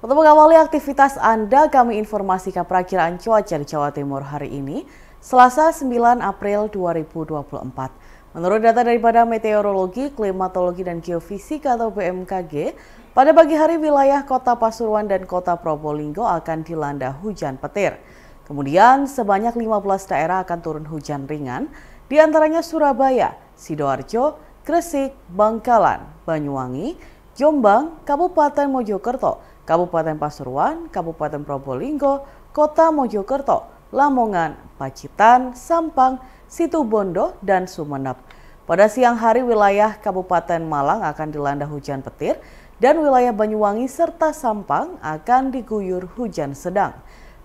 Untuk mengawali aktivitas Anda, kami informasikan perakiraan cuaca di Jawa Timur hari ini, Selasa 9 April 2024. Menurut data daripada Meteorologi, Klimatologi, dan Geofisika atau BMKG, pada pagi hari wilayah kota Pasuruan dan kota Probolinggo akan dilanda hujan petir. Kemudian sebanyak 15 daerah akan turun hujan ringan, diantaranya Surabaya, Sidoarjo, Gresik, Bangkalan, Banyuwangi, Jombang, Kabupaten Mojokerto, Kabupaten Pasuruan, Kabupaten Probolinggo, Kota Mojokerto, Lamongan, Pacitan, Sampang, Situbondo, dan Sumenep. Pada siang hari wilayah Kabupaten Malang akan dilanda hujan petir dan wilayah Banyuwangi serta Sampang akan diguyur hujan sedang.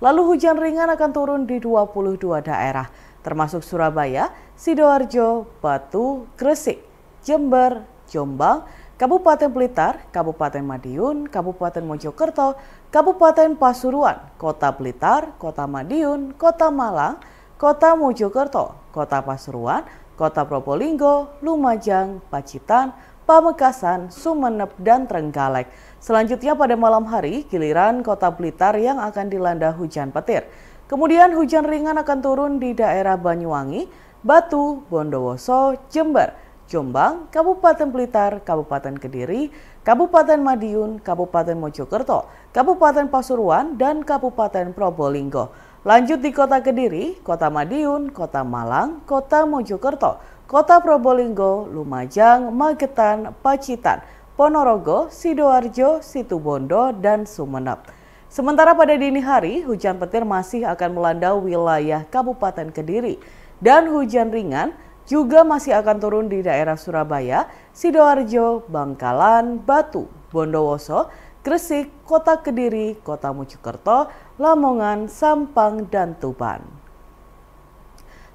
Lalu hujan ringan akan turun di 22 daerah, termasuk Surabaya, Sidoarjo, Batu, Gresik, Jember, Jombang, Kabupaten Blitar, Kabupaten Madiun, Kabupaten Mojokerto, Kabupaten Pasuruan, Kota Blitar, Kota Madiun, Kota Malang, Kota Mojokerto, Kota Pasuruan, Kota Probolinggo, Lumajang, Pacitan, Pamekasan, Sumeneb, dan Trenggalek. Selanjutnya pada malam hari, giliran Kota Blitar yang akan dilanda hujan petir. Kemudian hujan ringan akan turun di daerah Banyuwangi, Batu, Bondowoso, Jember, Jombang, Kabupaten Blitar, Kabupaten Kediri, Kabupaten Madiun, Kabupaten Mojokerto, Kabupaten Pasuruan, dan Kabupaten Probolinggo. Lanjut di Kota Kediri, Kota Madiun, Kota Malang, Kota Mojokerto, Kota Probolinggo, Lumajang, Magetan, Pacitan, Ponorogo, Sidoarjo, Situbondo, dan Sumenep. Sementara pada dini hari, hujan petir masih akan melanda wilayah Kabupaten Kediri dan hujan ringan juga masih akan turun di daerah Surabaya, Sidoarjo, Bangkalan, Batu, Bondowoso, Gresik, Kota Kediri, Kota Mojokerto, Lamongan, Sampang, dan Tuban.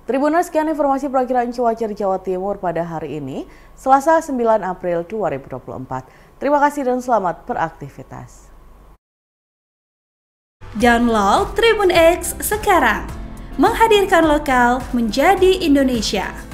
Tribuners, sekian informasi perakiraan cuaca di Jawa Timur pada hari ini, Selasa 9 April 2024. Terima kasih dan selamat beraktivitas. Download Tribun X sekarang, menghadirkan lokal menjadi Indonesia.